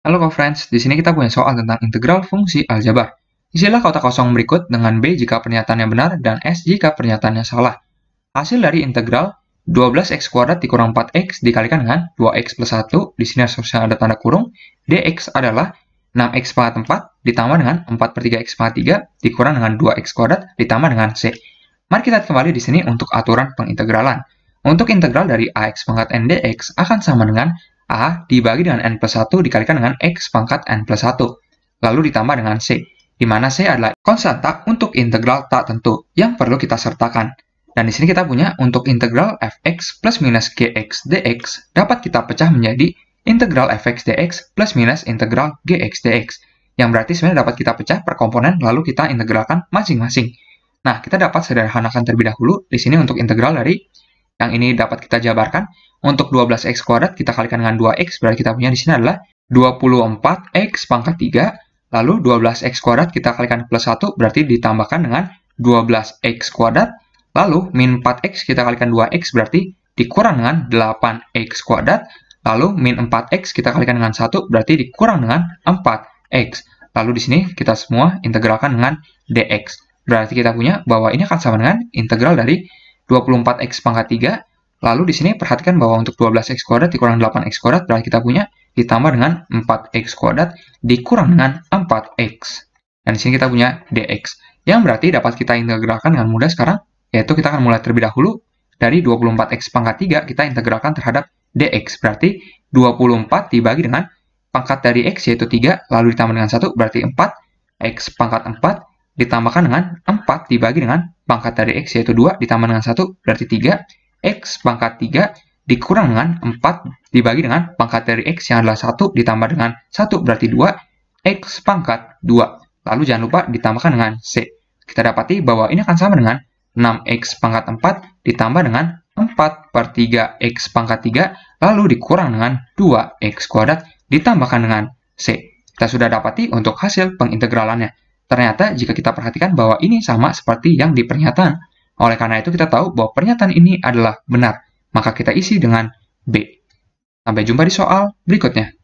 Halo kau friends di sini kita punya soal tentang integral fungsi aljabar. Isilah kotak kosong berikut dengan B jika pernyataannya benar dan S jika pernyataannya salah. Hasil dari integral 12x kuadrat dikurang 4x dikalikan dengan 2x plus 1, di sini harusnya ada tanda kurung, dx adalah 6x pangkat 4 ditambah dengan 4 per 3x pangkat 3 dikurang dengan 2x kuadrat ditambah dengan c. Mari kita kembali di sini untuk aturan pengintegralan. Untuk integral dari ax pangkat n dx akan sama dengan A dibagi dengan N plus 1 dikalikan dengan X pangkat N plus 1, lalu ditambah dengan C, di mana C adalah konstanta untuk integral tak tentu yang perlu kita sertakan. Dan di sini kita punya untuk integral fx plus minus gx dx dapat kita pecah menjadi integral fx dx plus minus integral gx dx, yang berarti sebenarnya dapat kita pecah per komponen lalu kita integralkan masing-masing. Nah, kita dapat sederhanakan terlebih dahulu di sini untuk integral dari yang ini dapat kita jabarkan. Untuk 12x kuadrat kita kalikan dengan 2x, berarti kita punya di sini adalah 24x pangkat 3, lalu 12x kuadrat kita kalikan plus 1, berarti ditambahkan dengan 12x kuadrat, lalu min 4x kita kalikan 2x, berarti dikurang dengan 8x kuadrat, lalu min 4x kita kalikan dengan 1, berarti dikurang dengan 4x. Lalu di sini kita semua integralkan dengan dx. Berarti kita punya bahwa ini akan sama dengan integral dari 24x pangkat 3. Lalu di sini perhatikan bahwa untuk 12x kuadrat dikurang 8x kuadrat berarti kita punya ditambah dengan 4x kuadrat dikurang dengan 4x. Dan di sini kita punya dx. Yang berarti dapat kita integralkan dengan mudah sekarang, yaitu kita akan mulai terlebih dahulu dari 24x pangkat 3 kita integralkan terhadap dx. Berarti 24 dibagi dengan pangkat dari x yaitu 3, lalu ditambah dengan 1 berarti 4, x pangkat 4 ditambahkan dengan 4 dibagi dengan pangkat dari X yaitu 2 ditambah dengan 1 berarti 3. X pangkat 3 dikurang dengan 4 dibagi dengan pangkat dari X yang adalah 1 ditambah dengan 1 berarti 2. X pangkat 2. Lalu jangan lupa ditambahkan dengan C. Kita dapati bahwa ini akan sama dengan 6X pangkat 4 ditambah dengan 4 per 3X pangkat 3 lalu dikurang dengan 2X kuadrat ditambahkan dengan C. Kita sudah dapati untuk hasil pengintegralannya. Ternyata jika kita perhatikan bahwa ini sama seperti yang di pernyataan. Oleh karena itu kita tahu bahwa pernyataan ini adalah benar, maka kita isi dengan B. Sampai jumpa di soal berikutnya.